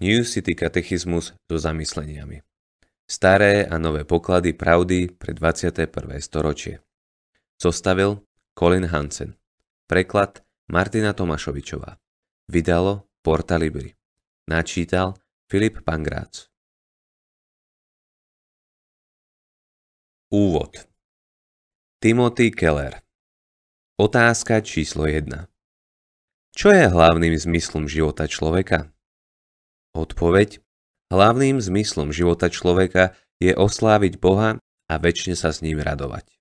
New City katechizmus so zamysleniami. Staré a nové poklady pravdy pre 21. storočie. Zostavil Colin Hansen. Preklad Martina Tomašovičová. Vydalo Porta Libri. Načítal Filip Pangrác. Úvod Timothy Keller Otázka číslo 1 Čo je hlavným zmyslom života človeka? Odpoveď Hlavným zmyslom života človeka je osláviť Boha a väčšine sa s ním radovať.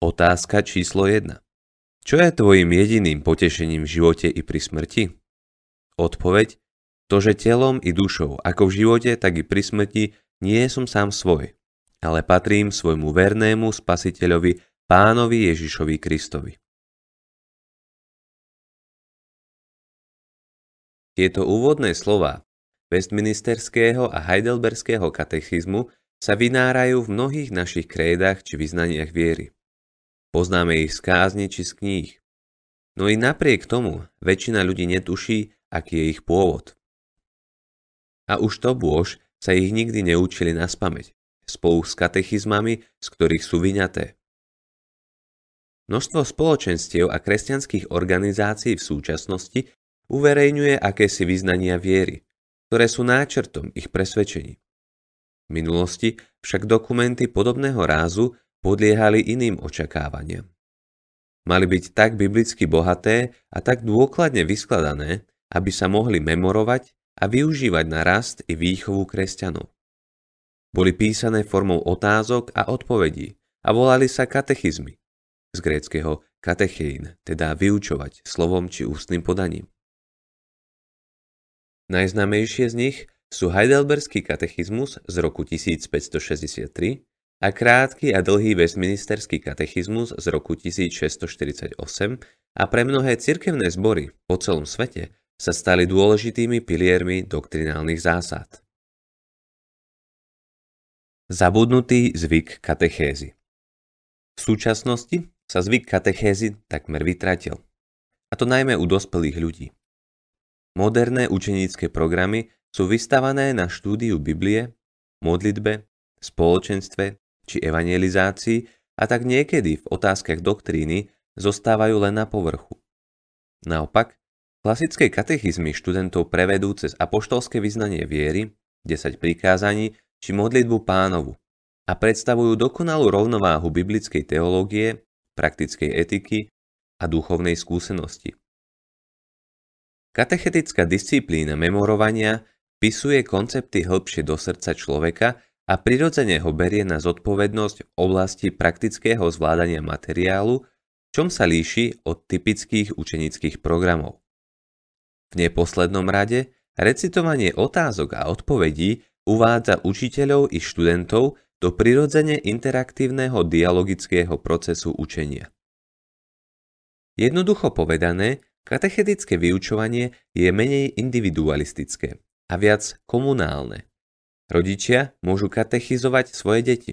Otázka číslo 1. Čo je tvojim jediným potešením v živote i pri smrti? Odpoveď To, že telom i dušou, ako v živote, tak i pri smrti, nie som sám svoj, ale patrím svojmu vernému spasiteľovi pánovi Ježišovi Kristovi. Tieto úvodné slova Westministerského a Heidelberského katechizmu sa vynárajú v mnohých našich krédach či vyznaniach viery. Poznáme ich z kázni či z kníh. No i napriek tomu väčšina ľudí netuší, aký je ich pôvod. A už to bôž sa ich nikdy neučili na spameť, spolu s katechizmami, z ktorých sú vyňaté. Množstvo spoločenstiev a kresťanských organizácií v súčasnosti uverejňuje akési vyznania viery, ktoré sú náčrtom ich presvedčení. V minulosti však dokumenty podobného rázu podliehali iným očakávaniam. Mali byť tak biblicky bohaté a tak dôkladne vyskladané, aby sa mohli memorovať a využívať na rast i výchovu kresťanov. Boli písané formou otázok a odpovedí a volali sa katechizmy, z gréckého katechín, teda vyučovať slovom či ústnym podaním. Najznámejšie z nich sú Heidelberský katechizmus z roku 1563 a krátky a dlhý Westminsterský katechizmus z roku 1648 a pre mnohé cirkevné zbory po celom svete sa stali dôležitými piliermi doktrinálnych zásad. Zabudnutý zvyk katechézy V súčasnosti sa zvyk katechézy takmer vytratil. A to najmä u dospelých ľudí. Moderné učenícke programy sú vystavané na štúdiu Biblie, modlitbe, spoločenstve či evangelizácii a tak niekedy v otázkach doktríny zostávajú len na povrchu. Naopak, klasické katechizmy študentov prevedú cez apoštolské vyznanie viery, 10 prikázaní či modlitbu pánovu a predstavujú dokonalú rovnováhu biblickej teológie, praktickej etiky a duchovnej skúsenosti. Katechetická disciplína memorovania pisuje koncepty hĺbšie do srdca človeka a prirodzene ho berie na zodpovednosť v oblasti praktického zvládania materiálu, čom sa líši od typických učenických programov. V neposlednom rade recitovanie otázok a odpovedí uvádza učiteľov i študentov do prirodzene interaktívneho dialogického procesu učenia. Jednoducho povedané, Katechetické vyučovanie je menej individualistické a viac komunálne. Rodičia môžu katechizovať svoje deti.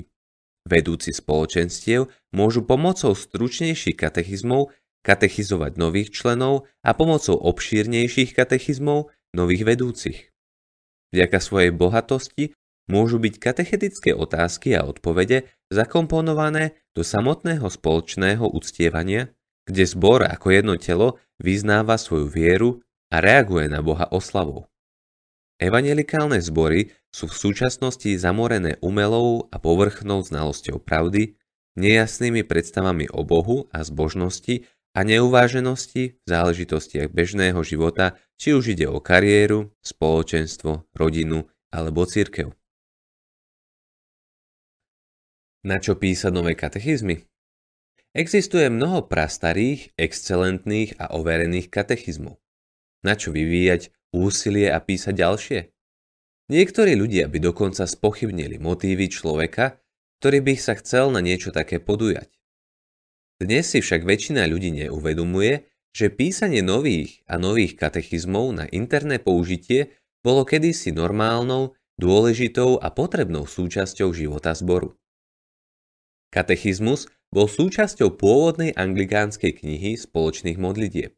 Vedúci spoločenstiev môžu pomocou stručnejších katechizmov katechizovať nových členov a pomocou obšírnejších katechizmov nových vedúcich. Vďaka svojej bohatosti môžu byť katechetické otázky a odpovede zakomponované do samotného spoločného uctievania kde zbor ako jedno telo vyznáva svoju vieru a reaguje na Boha oslavou. Evangelikálne zbory sú v súčasnosti zamorené umelou a povrchnou znalosťou pravdy, nejasnými predstavami o Bohu a zbožnosti a neuváženosti v záležitostiach bežného života, či už ide o kariéru, spoločenstvo, rodinu alebo církev. Na čo písať nové katechizmy? Existuje mnoho prastarých, excelentných a overených katechizmov. Na čo vyvíjať úsilie a písať ďalšie? Niektorí ľudia by dokonca spochybnili motívy človeka, ktorý by sa chcel na niečo také podujať. Dnes si však väčšina ľudí neuvedomuje, že písanie nových a nových katechizmov na interné použitie bolo kedysi normálnou, dôležitou a potrebnou súčasťou života zboru. Katechizmus bol súčasťou pôvodnej anglikánskej knihy spoločných modlitieb.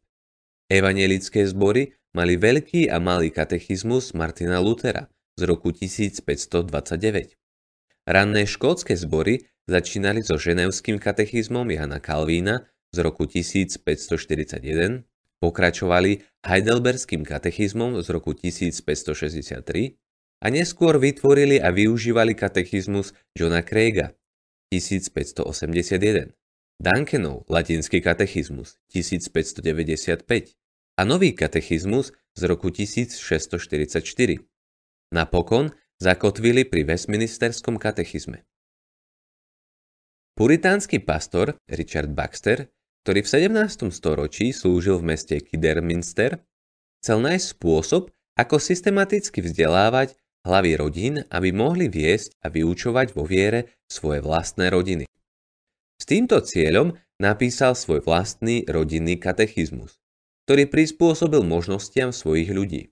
Evangelické zbory mali veľký a malý katechizmus Martina Lutera z roku 1529. Ranné škótske zbory začínali so ženevským katechizmom Jana Kalvína z roku 1541, pokračovali heidelberským katechizmom z roku 1563 a neskôr vytvorili a využívali katechizmus Johna Craiga 1581, Dankenov latinský katechizmus 1595 a nový katechizmus z roku 1644. Napokon zakotvili pri Westminsterskom katechizme. Puritánsky pastor Richard Baxter, ktorý v 17. storočí slúžil v meste Kiderminster chcel nájsť spôsob, ako systematicky vzdelávať hlavy rodín, aby mohli viesť a vyučovať vo viere svoje vlastné rodiny. S týmto cieľom napísal svoj vlastný rodinný katechizmus, ktorý prispôsobil možnostiam svojich ľudí.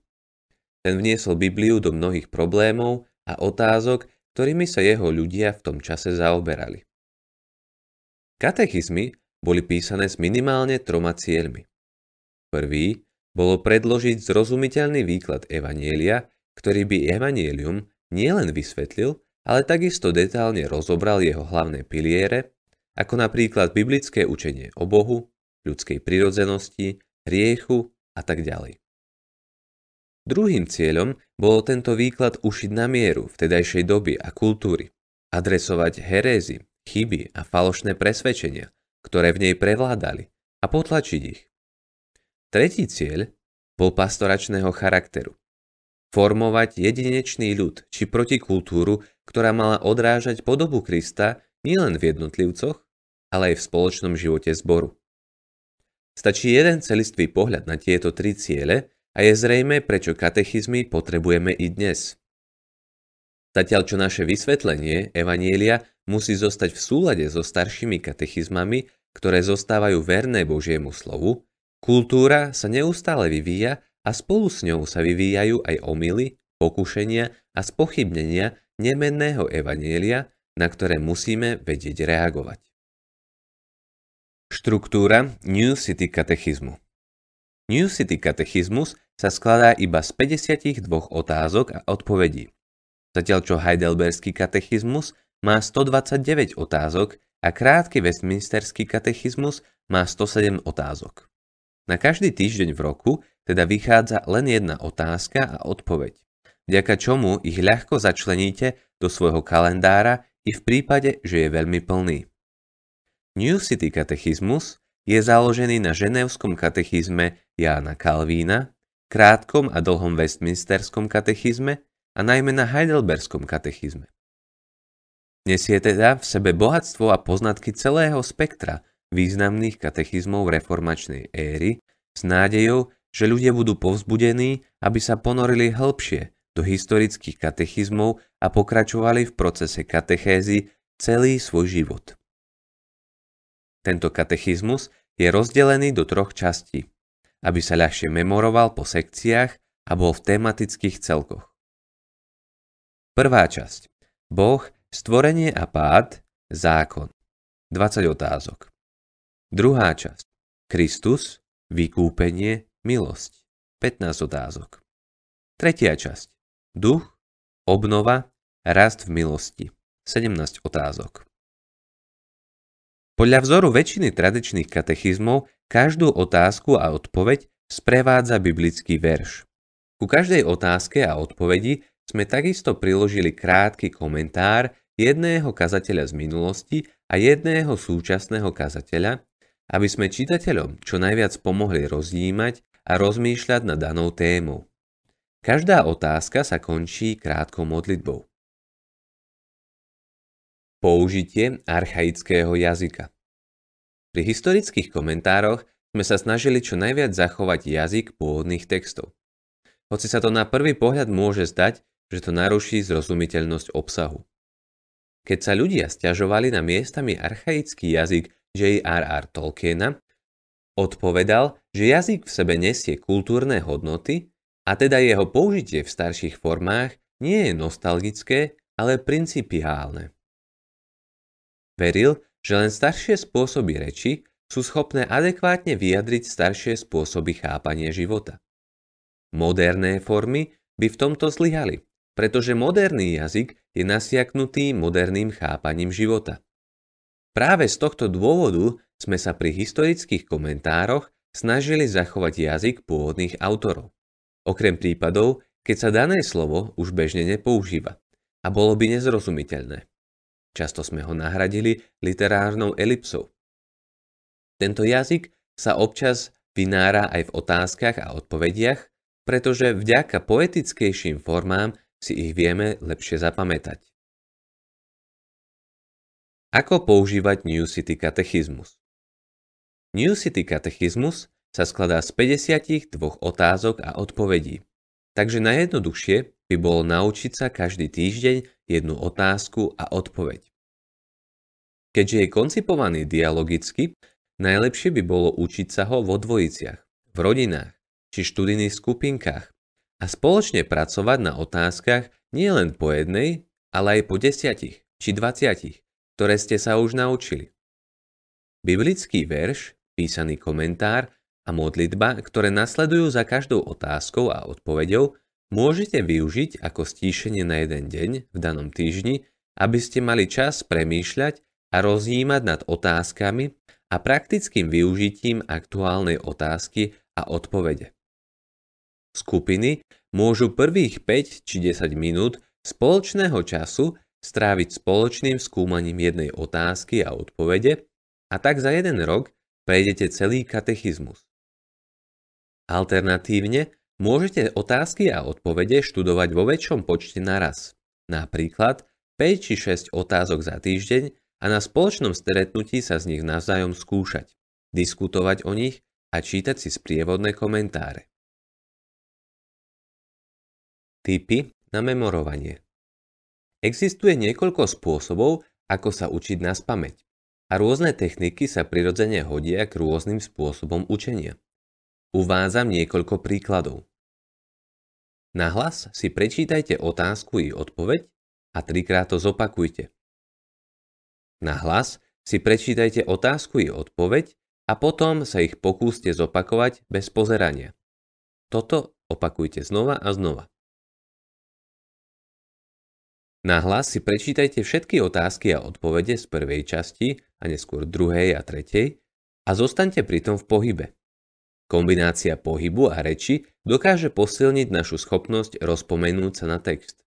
Ten vniesol Bibliu do mnohých problémov a otázok, ktorými sa jeho ľudia v tom čase zaoberali. Katechizmy boli písané s minimálne troma cieľmi. Prvý bolo predložiť zrozumiteľný výklad Evanielia ktorý by Evangelium nielen vysvetlil, ale takisto detálne rozobral jeho hlavné piliere, ako napríklad biblické učenie o Bohu, ľudskej prirodzenosti, riechu a tak ďalej. Druhým cieľom bolo tento výklad ušiť na mieru vtedajšej doby a kultúry, adresovať herézy, chyby a falošné presvedčenia, ktoré v nej prevládali a potlačiť ich. Tretí cieľ bol pastoračného charakteru Formovať jedinečný ľud či protikultúru, ktorá mala odrážať podobu Krista nielen v jednotlivcoch, ale aj v spoločnom živote zboru. Stačí jeden celistvý pohľad na tieto tri ciele a je zrejme, prečo katechizmy potrebujeme i dnes. Zatiaľ čo naše vysvetlenie Evanielia musí zostať v súlade so staršími katechizmami, ktoré zostávajú verné Božiemu slovu, kultúra sa neustále vyvíja a spolu s ňou sa vyvíjajú aj omily, pokušenia a spochybnenia nemenného evanielia, na ktoré musíme vedieť reagovať. Štruktúra New City katechizmu New City katechizmus sa skladá iba z 52 otázok a odpovedí, zatiaľ čo heidelberský katechizmus má 129 otázok a krátky westminsterský katechizmus má 107 otázok. Na každý týždeň v roku teda vychádza len jedna otázka a odpoveď, vďaka čomu ich ľahko začleníte do svojho kalendára i v prípade, že je veľmi plný. New City katechizmus je založený na ženevskom katechizme Jána Kalvína, krátkom a dlhom westminsterskom katechizme a najmä na heidelberskom katechizme. Nesie teda v sebe bohatstvo a poznatky celého spektra významných katechizmov reformačnej éry s nádejou, že ľudia budú povzbudení, aby sa ponorili hĺbšie do historických katechizmov a pokračovali v procese katechézy celý svoj život. Tento katechizmus je rozdelený do troch častí, aby sa ľahšie memoroval po sekciách a bol v tematických celkoch. Prvá časť. Boh, stvorenie a pád, zákon. 20 otázok. Druhá časť. Kristus, vykúpenie, milosť. 15 otázok. Tretia časť. Duch, obnova, rast v milosti. 17 otázok. Podľa vzoru väčšiny tradičných katechizmov každú otázku a odpoveď sprevádza biblický verš. Ku každej otázke a odpovedi sme takisto priložili krátky komentár jedného kazateľa z minulosti a jedného súčasného kazateľa, aby sme čitateľom čo najviac pomohli rozjímať a rozmýšľať na danou tému. Každá otázka sa končí krátkou modlitbou. Použitie archaického jazyka Pri historických komentároch sme sa snažili čo najviac zachovať jazyk pôvodných textov. Hoci sa to na prvý pohľad môže zdať, že to naruší zrozumiteľnosť obsahu. Keď sa ľudia stiažovali na miestami archaický jazyk J.R.R. Tolkiena, odpovedal, že jazyk v sebe nesie kultúrne hodnoty a teda jeho použitie v starších formách nie je nostalgické, ale principiálne. Veril, že len staršie spôsoby reči sú schopné adekvátne vyjadriť staršie spôsoby chápania života. Moderné formy by v tomto zlyhali, pretože moderný jazyk je nasiaknutý moderným chápaním života. Práve z tohto dôvodu sme sa pri historických komentároch snažili zachovať jazyk pôvodných autorov. Okrem prípadov, keď sa dané slovo už bežne nepoužíva a bolo by nezrozumiteľné. Často sme ho nahradili literárnou elipsou. Tento jazyk sa občas vynára aj v otázkach a odpovediach, pretože vďaka poetickejším formám si ich vieme lepšie zapamätať. Ako používať New City katechizmus? New City katechizmus sa skladá z 52 otázok a odpovedí. Takže najjednoduchšie by bolo naučiť sa každý týždeň jednu otázku a odpoveď. Keďže je koncipovaný dialogicky, najlepšie by bolo učiť sa ho vo dvojiciach, v rodinách či študijných skupinkách a spoločne pracovať na otázkach nielen po jednej, ale aj po desiatich či dvaciatich ktoré ste sa už naučili. Biblický verš, písaný komentár a modlitba, ktoré nasledujú za každou otázkou a odpoveďou, môžete využiť ako stíšenie na jeden deň v danom týždni, aby ste mali čas premýšľať a rozjímať nad otázkami a praktickým využitím aktuálnej otázky a odpovede. Skupiny môžu prvých 5 či 10 minút spoločného času stráviť spoločným skúmaním jednej otázky a odpovede a tak za jeden rok prejdete celý katechizmus. Alternatívne môžete otázky a odpovede študovať vo väčšom počte naraz, napríklad 5 či 6 otázok za týždeň a na spoločnom stretnutí sa z nich navzájom skúšať, diskutovať o nich a čítať si sprievodné komentáre. Typy na memorovanie Existuje niekoľko spôsobov, ako sa učiť na spameť. A rôzne techniky sa prirodzene hodia k rôznym spôsobom učenia. Uvádzam niekoľko príkladov. hlas si prečítajte otázku i odpoveď a trikrát to zopakujte. hlas si prečítajte otázku i odpoveď a potom sa ich pokúste zopakovať bez pozerania. Toto opakujte znova a znova. Na hlas si prečítajte všetky otázky a odpovede z prvej časti a neskôr druhej a tretej a zostaňte pritom v pohybe. Kombinácia pohybu a reči dokáže posilniť našu schopnosť rozpomenúť sa na text.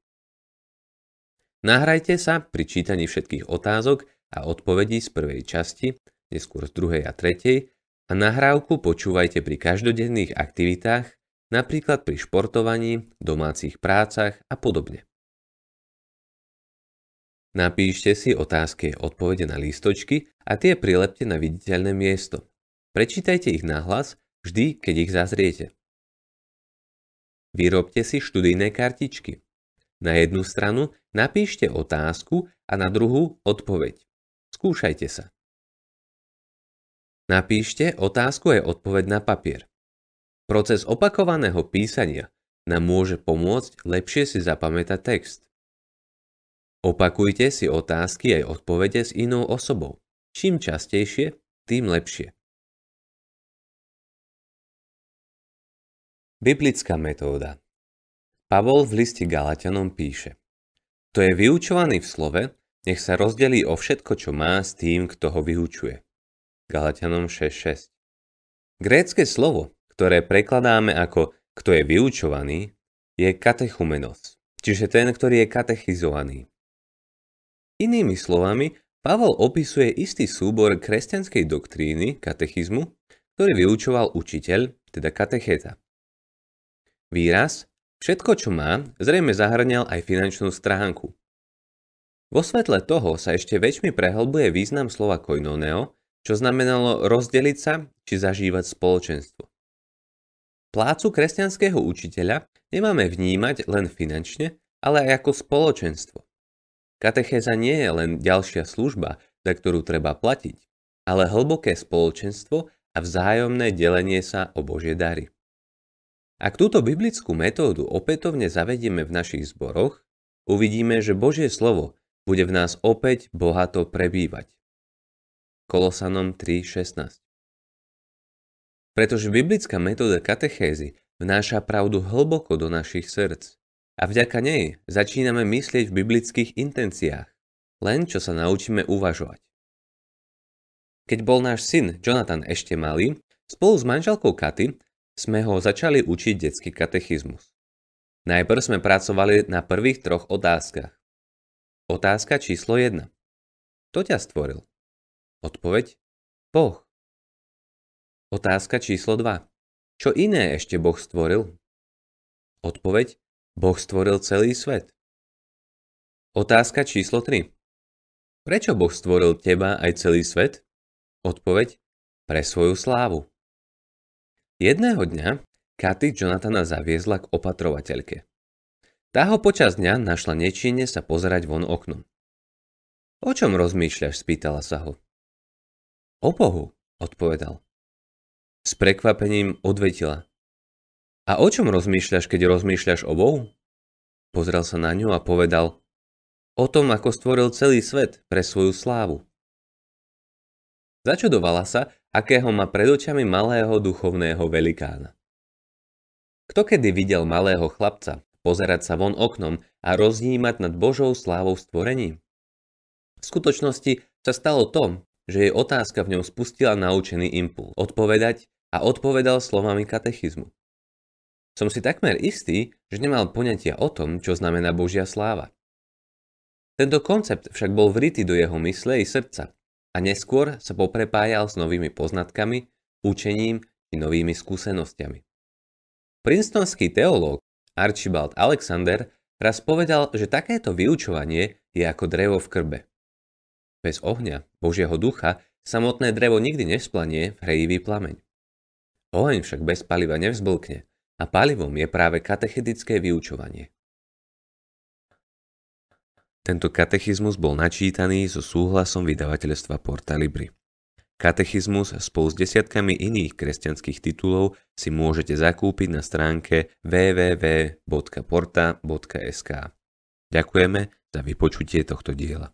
Nahrajte sa pri čítaní všetkých otázok a odpovedí z prvej časti, neskôr z druhej a tretej a nahrávku počúvajte pri každodenných aktivitách, napríklad pri športovaní, domácich prácach a podobne. Napíšte si otázky a odpovede na lístočky a tie prilepte na viditeľné miesto. Prečítajte ich nahlas vždy, keď ich zazriete. Vyrobte si študijné kartičky. Na jednu stranu napíšte otázku a na druhú odpoveď. Skúšajte sa. Napíšte otázku aj odpoveď na papier. Proces opakovaného písania nám môže pomôcť lepšie si zapamätať text. Opakujte si otázky aj odpovede s inou osobou. Čím častejšie, tým lepšie. Biblická metóda Pavol v liste Galatianom píše To je vyučovaný v slove, nech sa rozdelí o všetko, čo má s tým, kto ho vyučuje. Galatianom 6.6 Grécké slovo, ktoré prekladáme ako kto je vyučovaný, je katechumenos, čiže ten, ktorý je katechizovaný. Inými slovami, Pavol opisuje istý súbor kresťanskej doktríny, katechizmu, ktorý vyučoval učiteľ, teda katechéta. Výraz všetko, čo má, zrejme zahrňal aj finančnú stránku. Vo svetle toho sa ešte väčšmi prehlbuje význam slova koinoneo, čo znamenalo rozdeliť sa či zažívať spoločenstvo. Plácu kresťanského učiteľa nemáme vnímať len finančne, ale aj ako spoločenstvo. Katechéza nie je len ďalšia služba, za ktorú treba platiť, ale hlboké spoločenstvo a vzájomné delenie sa o Božie dary. Ak túto biblickú metódu opätovne zavedieme v našich zboroch, uvidíme, že Božie slovo bude v nás opäť bohato prebývať. Kolosanom 3.16 Pretože biblická metóda katechézy vnáša pravdu hlboko do našich srdc a vďaka nej začíname myslieť v biblických intenciách, len čo sa naučíme uvažovať. Keď bol náš syn Jonathan ešte malý, spolu s manželkou Katy sme ho začali učiť detský katechizmus. Najprv sme pracovali na prvých troch otázkach. Otázka číslo 1. Kto ťa stvoril? Odpoveď Boh. Otázka číslo 2. Čo iné ešte Boh stvoril? Odpoveď Boh stvoril celý svet. Otázka číslo 3. Prečo Boh stvoril teba aj celý svet? Odpoveď pre svoju slávu. Jedného dňa Katy Jonathana zaviezla k opatrovateľke. Tá ho počas dňa našla nečinne sa pozerať von oknom. O čom rozmýšľaš? spýtala sa ho. O Bohu, odpovedal. S prekvapením odvetila. A o čom rozmýšľaš, keď rozmýšľaš o Bohu? Pozrel sa na ňu a povedal, o tom, ako stvoril celý svet pre svoju slávu. Začudovala sa, akého má pred očami malého duchovného velikána. Kto kedy videl malého chlapca pozerať sa von oknom a roznímať nad Božou slávou stvorení? V skutočnosti sa stalo to, že jej otázka v ňom spustila naučený impul odpovedať a odpovedal slovami katechizmu. Som si takmer istý, že nemal poňatia o tom, čo znamená Božia sláva. Tento koncept však bol vrytý do jeho mysle i srdca a neskôr sa poprepájal s novými poznatkami, učením i novými skúsenostiami. Princetonský teológ Archibald Alexander raz povedal, že takéto vyučovanie je ako drevo v krbe. Bez ohňa, Božieho ducha, samotné drevo nikdy nesplanie v hrejivý plameň. Oheň však bez paliva nevzblkne a palivom je práve katechetické vyučovanie. Tento katechizmus bol načítaný so súhlasom vydavateľstva Porta Libri. Katechizmus spolu s desiatkami iných kresťanských titulov si môžete zakúpiť na stránke www.porta.sk. Ďakujeme za vypočutie tohto diela.